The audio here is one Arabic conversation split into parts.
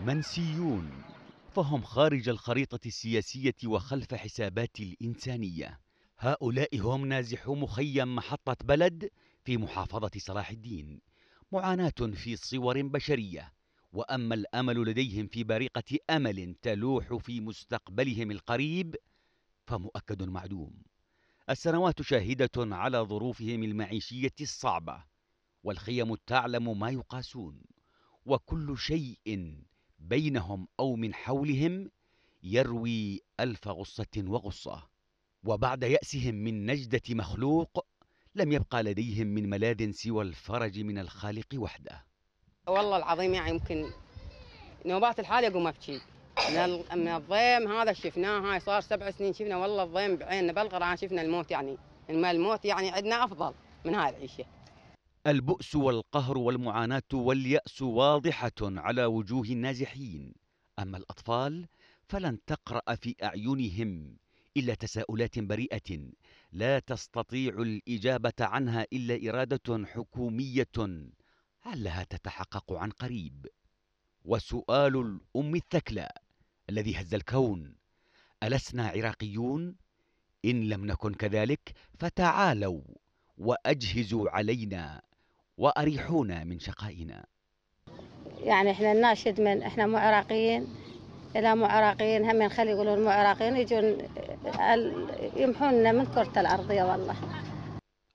منسيون فهم خارج الخريطة السياسية وخلف حسابات الإنسانية هؤلاء هم نازحو مخيم محطة بلد في محافظة صلاح الدين معاناة في صور بشرية وأما الأمل لديهم في بريقة أمل تلوح في مستقبلهم القريب فمؤكد معدوم السنوات شاهدة على ظروفهم المعيشية الصعبة والخيم تعلم ما يقاسون وكل شيء بينهم أو من حولهم يروي ألف غصة وغصة وبعد يأسهم من نجدة مخلوق لم يبقى لديهم من ملاذ سوى الفرج من الخالق وحده والله العظيم يعني يمكن نوبات الحالة أقوم أبكي من, من الضيم هذا شفناه هاي صار سبع سنين شفنا والله الضيم بعيننا بالقرعة شفنا الموت يعني الموت يعني عندنا أفضل من هاي العيشة البؤس والقهر والمعاناة واليأس واضحة على وجوه النازحين أما الأطفال فلن تقرأ في أعينهم إلا تساؤلات بريئة لا تستطيع الإجابة عنها إلا إرادة حكومية علها تتحقق عن قريب وسؤال الأم الثكلى الذي هز الكون ألسنا عراقيون؟ إن لم نكن كذلك فتعالوا وأجهزوا علينا وأريحونا من شقائنا يعني احنا الناشد من احنا مو عراقيين الى مو عراقيين هم نخلي يقولون مو عراقيين يجون يمحوننا من كرة الأرضية والله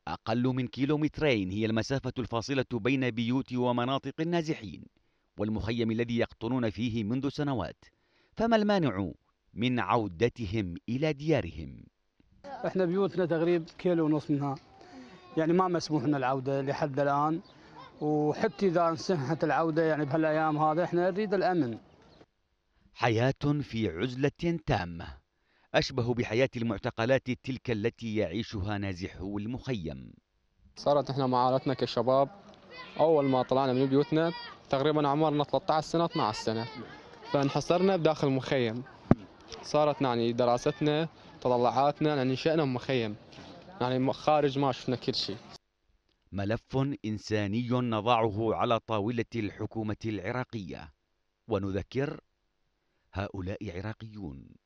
أقل من كيلومترين هي المسافة الفاصلة بين بيوت ومناطق النازحين والمخيم الذي يقطنون فيه منذ سنوات فما المانع من عودتهم إلى ديارهم؟ احنا بيوتنا تقريبا كيلو ونص منها يعني ما مسموح لنا العوده لحد الان وحتى اذا انسمحت العوده يعني بهالايام هذا احنا نريد الامن. حياه في عزله تامه اشبه بحياه المعتقلات تلك التي يعيشها نازحو المخيم. صارت احنا معارتنا كشباب اول ما طلعنا من بيوتنا تقريبا اعمارنا 13 سنه 12 سنه فانحصرنا بداخل المخيم صارت يعني دراستنا تطلعاتنا يعني انشأنا مخيم يعني خارج ما شفنا كل شيء ملف إنساني نضعه على طاولة الحكومة العراقية ونذكر هؤلاء عراقيون